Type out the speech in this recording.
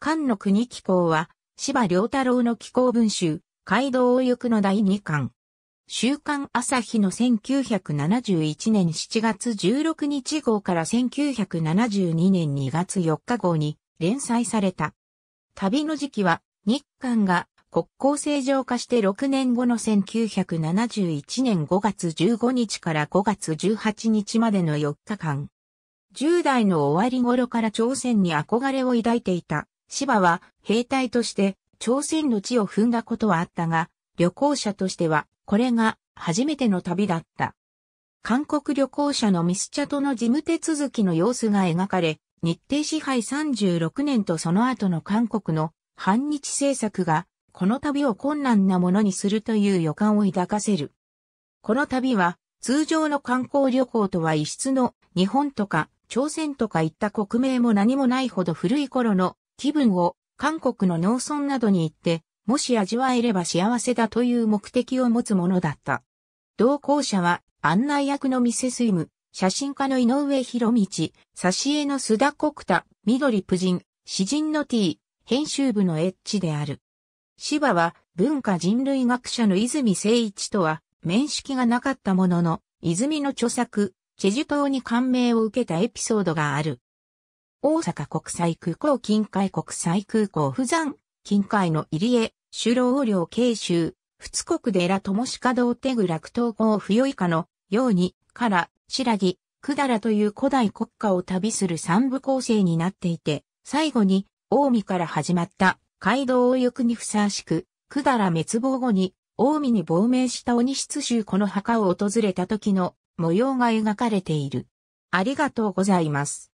漢の国紀行は、芝良太郎の紀行文集、街道を行くの第2巻。週刊朝日の1971年7月16日号から1972年2月4日号に連載された。旅の時期は日韓が国交正常化して6年後の1971年5月15日から5月18日までの4日間。10代の終わり頃から朝鮮に憧れを抱いていた芝は兵隊として朝鮮の地を踏んだことはあったが、旅行者としてはこれが初めての旅だった。韓国旅行者のミスチャとの事務手続きの様子が描かれ、日程支配36年とその後の韓国の反日政策が、この旅を困難なものにするという予感を抱かせる。この旅は、通常の観光旅行とは異質の日本とか朝鮮とかいった国名も何もないほど古い頃の気分を韓国の農村などに行って、もし味わえれば幸せだという目的を持つものだった。同行者は案内役のミセスイム、写真家の井上博道、挿絵の須田国田、緑プ人、詩人の T、編集部のエッチである。芝は文化人類学者の泉誠一とは面識がなかったものの、泉の著作、チェジュ島に感銘を受けたエピソードがある。大阪国際空港近海国際空港富山、近海の入江、首老領慶州、仏国寺友鹿堂手倉苦東郷不与以下のように、から、白木、百済という古代国家を旅する三部構成になっていて、最後に、近海から始まった、街道を行くにふさわしく、百済滅亡後に、近海に亡命した鬼執州。この墓を訪れた時の模様が描かれている。ありがとうございます。